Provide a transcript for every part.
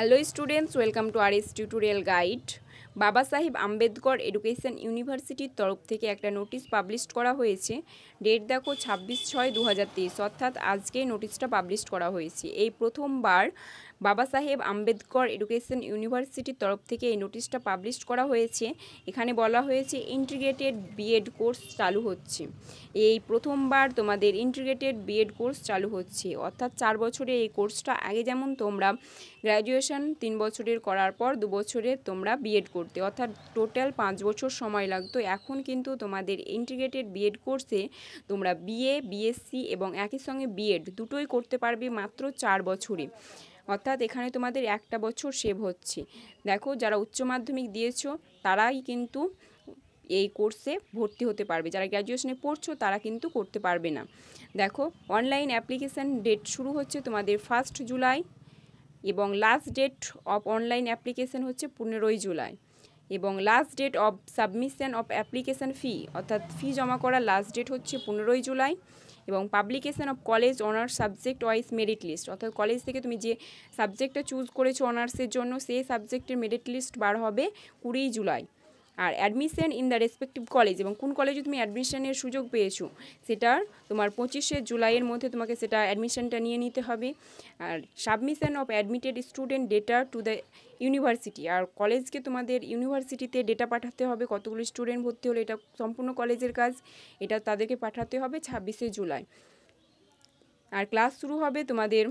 Hello students welcome to R S tutorial guide Baba Saheb Ambedkar education ইউনিভার্সিটির তরফ থেকে একটা নোটিশ পাবলিশ করা হয়েছে ডেট দেখো ছাব্বিশ ছয় দু অর্থাৎ আজকেই নোটিশটা পাবলিশ করা হয়েছে এই প্রথমবার বাবা সাহেব আম্বেদকর এডুকেশন ইউনিভার্সিটির তরফ থেকে এই নোটিশটা পাবলিশ করা হয়েছে এখানে বলা হয়েছে ইন্টিগ্রেটেড বিএড কোর্স চালু হচ্ছে এই প্রথমবার তোমাদের ইন্টিগ্রেটেড বিএড কোর্স চালু হচ্ছে অর্থাৎ চার বছরে এই কোর্সটা আগে যেমন তোমরা গ্র্যাজুয়েশন তিন বছরের করার পর দু বছরে তোমরা বিএড করতে অর্থাৎ টোটাল পাঁচ বছর সময় লাগতো এখন কিন্তু তোমাদের ইন্টিগ্রেটেড বিএড কোর্সে তোমরা বিএ বিএসসি এবং একই সঙ্গে বিএড দুটোই করতে পারবে মাত্র চার বছরে অর্থাৎ এখানে তোমাদের একটা বছর সেভ হচ্ছে দেখো যারা উচ্চ মাধ্যমিক দিয়েছো তারাই কিন্তু এই কোর্সে ভর্তি হতে পারবে যারা গ্র্যাজুয়েশনে পড়ছো তারা কিন্তু করতে পারবে না দেখো অনলাইন অ্যাপ্লিকেশান ডেট শুরু হচ্ছে তোমাদের ফার্স্ট জুলাই এবং last date of online application হচ্ছে পনেরোই জুলাই এবং last date of submission of application fee অর্থাৎ ফি জমা করার লাস্ট ডেট হচ্ছে পনেরোই জুলাই এবং publication of college honours subject wise merit list অর্থাৎ কলেজ থেকে তুমি যে সাবজেক্টটা চুজ করেছো অনার্সের জন্য সেই সাবজেক্টের মেরিট লিস্ট বার হবে কুড়ি জুলাই আর admission in the respective college এবং কোন কলেজে তুমি অ্যাডমিশনের সুযোগ পেয়েছো সেটার তোমার পঁচিশে জুলাইয়ের মধ্যে তোমাকে সেটা অ্যাডমিশনটা নিয়ে নিতে হবে আর submission of admitted student data to the university আর কলেজকে তোমাদের ইউনিভার্সিটিতে ডেটা পাঠাতে হবে কতগুলো স্টুডেন্ট ভর্তি হলে এটা সম্পূর্ণ কলেজের কাজ এটা তাদেরকে পাঠাতে হবে ছাব্বিশে জুলাই আর ক্লাস শুরু হবে তোমাদের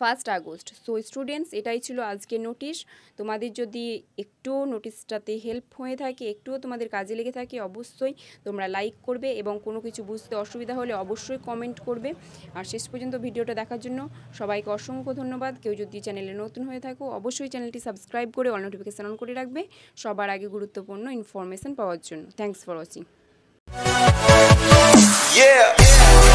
ফার্স্ট আগস্ট সো স্টুডেন্টস এটাই ছিল আজকের নোটিশ তোমাদের যদি একটু নোটিশটাতে হেল্প হয়ে থাকে একটুও তোমাদের কাজে লেগে থাকে অবশ্যই তোমরা লাইক করবে এবং কোনো কিছু বুঝতে অসুবিধা হলে অবশ্যই কমেন্ট করবে আর শেষ পর্যন্ত ভিডিওটা দেখার জন্য সবাইকে অসংখ্য ধন্যবাদ কেউ যদি চ্যানেলে নতুন হয়ে থাকো অবশ্যই চ্যানেলটি সাবস্ক্রাইব করে অল নোটিফিকেশান অন করে রাখবে সবার আগে গুরুত্বপূর্ণ ইনফরমেশান পাওয়ার জন্য থ্যাংকস ফর ওয়াচিং Yeah!